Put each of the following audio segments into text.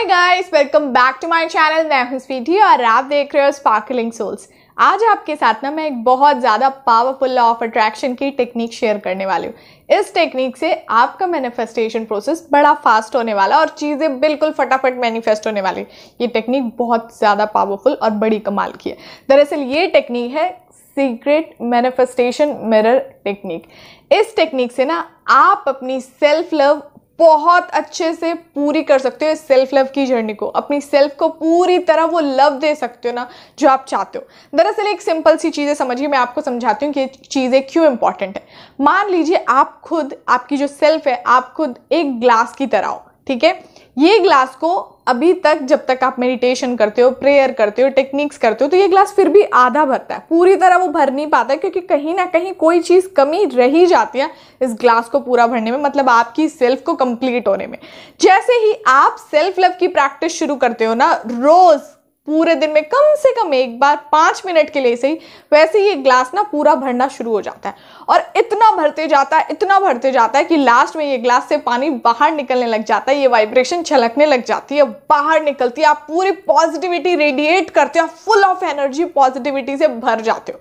hi guys welcome back to my channel मैं हूं स्वीटी और आप देख रहे हो स्पार्कलिंग सोल्स आज आपके साथ ना मैं एक बहुत ज़्यादा पावरफुल लॉ ऑफ अट्रैक्शन की टेक्निक शेयर करने वाली हूँ इस टेक्निक से आपका मैनिफेस्टेशन प्रोसेस बड़ा फास्ट होने वाला और चीज़ें बिल्कुल फटाफट मैनिफेस्ट होने वाली ये टेक्निक बहुत ज़्यादा पावरफुल और बड़ी कमाल की है दरअसल ये टेक्निक है सीक्रेट मैनिफेस्टेशन मिरर टेक्निक इस टेक्निक से ना आप अपनी सेल्फ लव बहुत अच्छे से पूरी कर सकते हो इस सेल्फ लव की जर्नी को अपनी सेल्फ को पूरी तरह वो लव दे सकते हो ना जो आप चाहते हो दरअसल एक सिंपल सी चीज़ें समझिए मैं आपको समझाती हूँ कि चीज़ें क्यों इंपॉर्टेंट है मान लीजिए आप खुद आपकी जो सेल्फ है आप खुद एक ग्लास की तरह हो ठीक है ये ग्लास को अभी तक जब तक आप मेडिटेशन करते हो प्रेयर करते हो टेक्निक्स करते हो तो ये ग्लास फिर भी आधा भरता है पूरी तरह वो भर नहीं पाता क्योंकि कहीं ना कहीं कोई चीज़ कमी रह ही जाती है इस ग्लास को पूरा भरने में मतलब आपकी सेल्फ को कंप्लीट होने में जैसे ही आप सेल्फ लव की प्रैक्टिस शुरू करते हो ना रोज़ पूरे दिन में कम से कम एक बार पाँच मिनट के लिए सही वैसे ये ग्लास ना पूरा भरना शुरू हो जाता है और इतना भरते जाता है इतना भरते जाता है कि लास्ट में ये ग्लास से पानी बाहर निकलने लग जाता है ये वाइब्रेशन छलकने लग जाती है बाहर निकलती है आप पूरी पॉजिटिविटी रेडिएट करते हो फुल ऑफ एनर्जी पॉजिटिविटी से भर जाते हो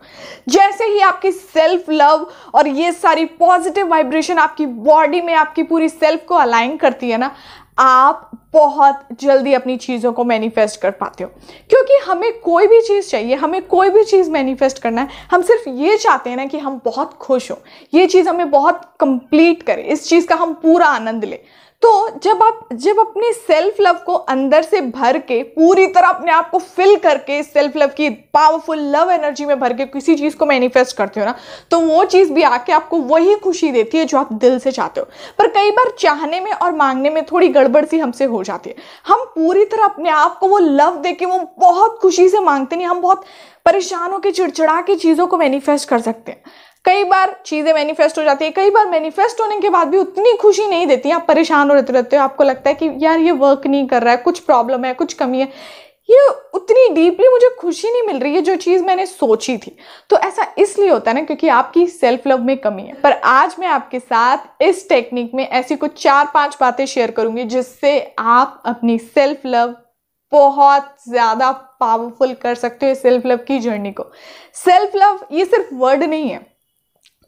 जैसे ही आपकी सेल्फ लव और ये सारी पॉजिटिव वाइब्रेशन आपकी बॉडी में आपकी पूरी सेल्फ को अलाइन करती है ना आप बहुत जल्दी अपनी चीज़ों को मैनिफेस्ट कर पाते हो क्योंकि हमें कोई भी चीज़ चाहिए हमें कोई भी चीज़ मैनिफेस्ट करना है हम सिर्फ ये चाहते हैं ना कि हम बहुत खुश हों ये चीज़ हमें बहुत कंप्लीट करे इस चीज़ का हम पूरा आनंद लें तो जब आप जब अपने सेल्फ लव को अंदर से भर के पूरी तरह अपने आप को फिल करके सेल्फ लव की पावरफुल लव एनर्जी में भर के किसी चीज़ को मैनिफेस्ट करते हो ना तो वो चीज़ भी आके आपको वही खुशी देती है जो आप दिल से चाहते हो पर कई बार चाहने में और मांगने में थोड़ी गड़बड़ सी हमसे हो जाती है हम पूरी तरह अपने आप को वो लव दे के वो बहुत खुशी से मांगते नहीं हम बहुत परेशान होकर चिड़चिड़ा के चीज़ों को मैनिफेस्ट कर सकते हैं कई बार चीज़ें मैनिफेस्ट हो जाती है कई बार मैनिफेस्ट होने के बाद भी उतनी खुशी नहीं देती आप परेशान हो रहते रहते हो आपको लगता है कि यार ये वर्क नहीं कर रहा है कुछ प्रॉब्लम है कुछ कमी है ये उतनी डीपली मुझे खुशी नहीं मिल रही है जो चीज़ मैंने सोची थी तो ऐसा इसलिए होता है ना क्योंकि आपकी सेल्फ लव में कमी है पर आज मैं आपके साथ इस टेक्निक में ऐसी कुछ चार पांच बातें शेयर करूंगी जिससे आप अपनी सेल्फ लव बहुत ज़्यादा पावरफुल कर सकते हो सेल्फ लव की जर्नी को सेल्फ लव ये सिर्फ वर्ड नहीं है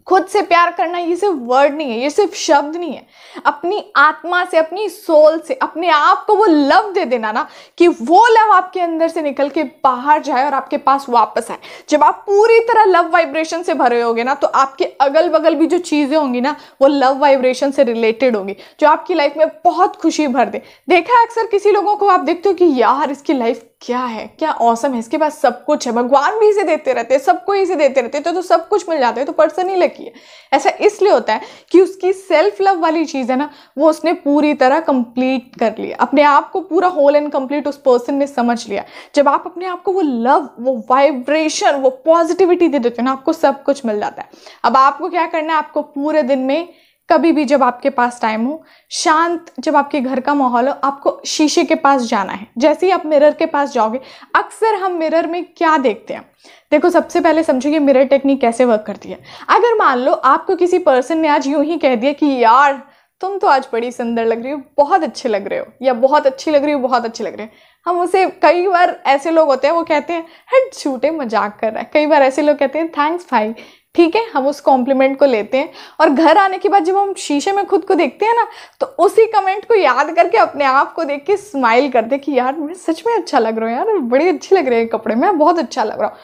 खुद से प्यार करना ये सिर्फ वर्ड नहीं है ये सिर्फ शब्द नहीं है अपनी आत्मा से अपनी सोल से अपने आप को वो लव दे देना ना कि वो लव आपके अंदर से निकल के बाहर जाए और आपके पास वापस आए जब आप पूरी तरह लव वाइब्रेशन से भरे होगे ना तो आपके अगल बगल भी जो चीज़ें होंगी ना वो लव वाइब्रेशन से रिलेटेड होंगी जो आपकी लाइफ में बहुत खुशी भर दे देखा अक्सर किसी लोगों को आप देखते हो कि यार इसकी लाइफ क्या है क्या औसम है इसके पास सब कुछ है भगवान भी इसे देते रहते हैं सबको इसे देते रहते हैं तो, तो सब कुछ मिल जाता है तो पर्सन ही लकी है ऐसा इसलिए होता है कि उसकी सेल्फ लव वाली चीज़ है ना वो उसने पूरी तरह कंप्लीट कर लिया अपने आप को पूरा होल एंड कंप्लीट उस पर्सन ने समझ लिया जब आप अपने आप को वो लव वो वाइब्रेशन वो पॉजिटिविटी दे देते हो ना आपको सब कुछ मिल जाता है अब आपको क्या करना है आपको पूरे दिन में कभी भी जब आपके पास टाइम हो शांत जब आपके घर का माहौल हो आपको शीशे के पास जाना है जैसे ही आप मिरर के पास जाओगे अक्सर हम मिरर में क्या देखते हैं देखो सबसे पहले समझो कि मिरर टेक्निक कैसे वर्क करती है अगर मान लो आपको किसी पर्सन ने आज यूं ही कह दिया कि यार तुम तो आज बड़ी सुंदर लग रही हो बहुत अच्छे लग रहे हो या बहुत अच्छी लग रही हो बहुत अच्छे लग रहे हो हम उसे कई बार ऐसे लोग होते हैं वो कहते हैं हट झूठे मजाक कर रहा है कई बार ऐसे लोग कहते हैं थैंक्स भाई ठीक है हम उस कॉम्प्लीमेंट को लेते हैं और घर आने के बाद जब हम शीशे में खुद को देखते हैं ना तो उसी कमेंट को याद करके अपने आप को देख के स्माइल करते कि यार मैं सच में अच्छा लग रहा हूँ यार बड़ी अच्छी लग रही है कपड़े में बहुत अच्छा लग रहा हूँ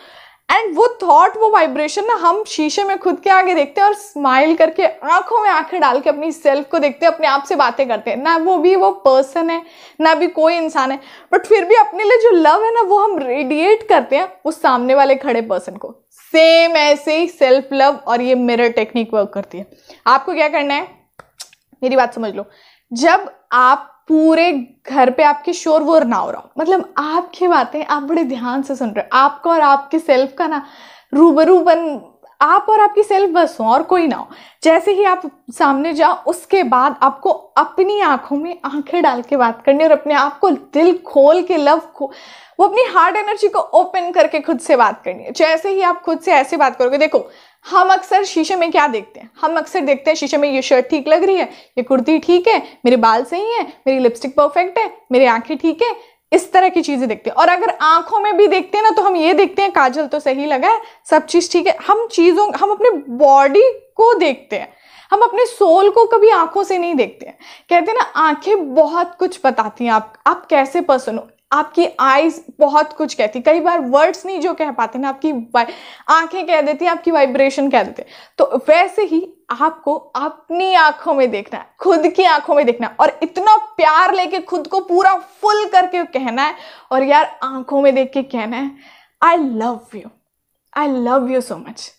एंड वो थॉट वो वाइब्रेशन ना हम शीशे में खुद के आगे देखते हैं और स्माइल करके आंखों में आंखें डाल के अपनी सेल्फ को देखते हैं अपने आप से बातें करते हैं ना वो भी वो पर्सन है ना भी कोई इंसान है बट फिर भी अपने लिए जो लव है ना वो हम रेडिएट करते हैं उस सामने वाले खड़े पर्सन को सेम ऐसे ही सेल्फ लव और ये मिरर टेक्निक वर्क करती है आपको क्या करना है मेरी बात समझ लो जब आप पूरे घर पे आपके शोर वोर ना हो रहा हो मतलब आपकी बातें आप बड़े ध्यान से सुन रहे हो आपका और आपके सेल्फ का ना रूबरू बन आप और आपकी सेल्फ बस हो और कोई ना हो जैसे ही आप सामने जाओ उसके बाद आपको अपनी आंखों में आंखें डाल के बात करनी और अपने आप को दिल खोल के लव खो वो अपनी हार्ड एनर्जी को ओपन करके खुद से बात करनी है जैसे ही आप खुद से ऐसे बात करोगे देखो हम अक्सर शीशे में क्या देखते हैं हम अक्सर देखते हैं शीशे में ये शर्ट ठीक लग रही है ये कुर्ती ठीक है मेरे बाल सही है मेरी लिपस्टिक परफेक्ट है मेरी आंखें ठीक है इस तरह की चीज़ें देखते हैं और अगर आंखों में भी देखते हैं ना तो हम ये देखते हैं काजल तो सही लगा है सब चीज़ ठीक है हम चीज़ों हम अपने बॉडी को देखते हैं हम अपने सोल को कभी आंखों से नहीं देखते हैं कहते हैं ना आंखें बहुत कुछ बताती हैं आप आप कैसे पर्सन हो आपकी आईज बहुत कुछ कहती कई बार वर्ड्स नहीं जो कह पाते ना आपकी आंखें कह देती हैं आपकी वाइब्रेशन कह देते तो वैसे ही आपको अपनी आंखों में देखना है खुद की आंखों में देखना है और इतना प्यार लेके खुद को पूरा फुल करके कहना है और यार आंखों में देख के कहना है I love you I love you so much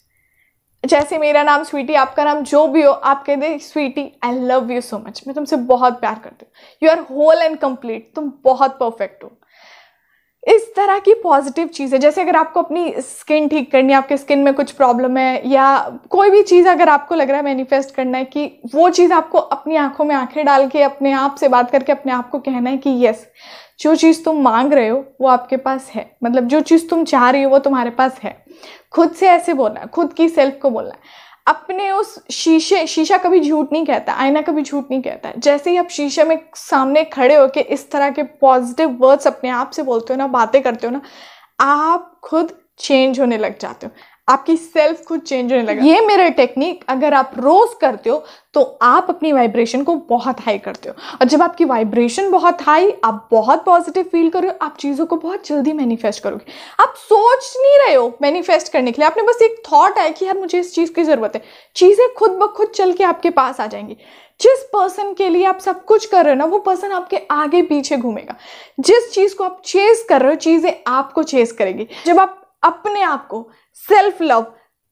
जैसे मेरा नाम स्वीटी आपका नाम जो भी हो आप कह दे sweetie I love you so much मैं तुमसे बहुत प्यार करती हूँ you are whole and complete तुम बहुत परफेक्ट हो इस तरह की पॉजिटिव चीज़ें जैसे अगर आपको अपनी स्किन ठीक करनी है आपके स्किन में कुछ प्रॉब्लम है या कोई भी चीज़ अगर आपको लग रहा है मैनिफेस्ट करना है कि वो चीज़ आपको अपनी आंखों में आंखें डाल के अपने आप से बात करके अपने आप को कहना है कि यस जो चीज़ तुम मांग रहे हो वो आपके पास है मतलब जो चीज़ तुम चाह रही हो वो तुम्हारे पास है खुद से ऐसे बोलना खुद की सेल्फ को बोलना है अपने उस शीशे शीशा कभी झूठ नहीं कहता आईना कभी झूठ नहीं कहता जैसे ही आप शीशे में सामने खड़े होके इस तरह के पॉजिटिव वर्ड्स अपने आप से बोलते हो ना बातें करते हो ना आप खुद चेंज होने लग जाते हो आपकी सेल्फ खुद चेंज होने लगा ये मेरा टेक्निक अगर आप रोज करते हो तो आप अपनी वाइब्रेशन को बहुत हाई करते हो और जब आपकी वाइब्रेशन बहुत हाई आप बहुत पॉजिटिव फील करो आप चीज़ों को बहुत जल्दी मैनिफेस्ट करोगे आप सोच नहीं रहे हो मैनिफेस्ट करने के लिए आपने बस एक थॉट आया कि यार मुझे इस चीज़ की ज़रूरत है चीज़ें खुद ब खुद चल के आपके पास आ जाएंगी जिस पर्सन के लिए आप सब कुछ कर रहे हो ना वो पर्सन आपके आगे पीछे घूमेगा जिस चीज़ को आप चेस कर रहे हो चीज़ें आपको चेस करेगी जब आप अपने आप को सेल्फ लव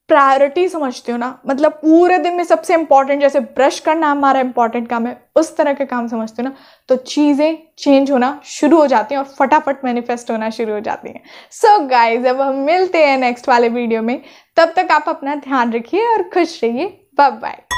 प्रायोरिटी समझते हो ना मतलब पूरे दिन में सबसे इंपॉर्टेंट जैसे ब्रश करना हमारा इंपॉर्टेंट काम है उस तरह के काम समझते हो ना तो चीज़ें चेंज होना शुरू हो जाती हैं और फटाफट मैनिफेस्ट होना शुरू हो जाती हैं सो गाइस अब हम मिलते हैं नेक्स्ट वाले वीडियो में तब तक आप अपना ध्यान रखिए और खुश रहिए बाय बाय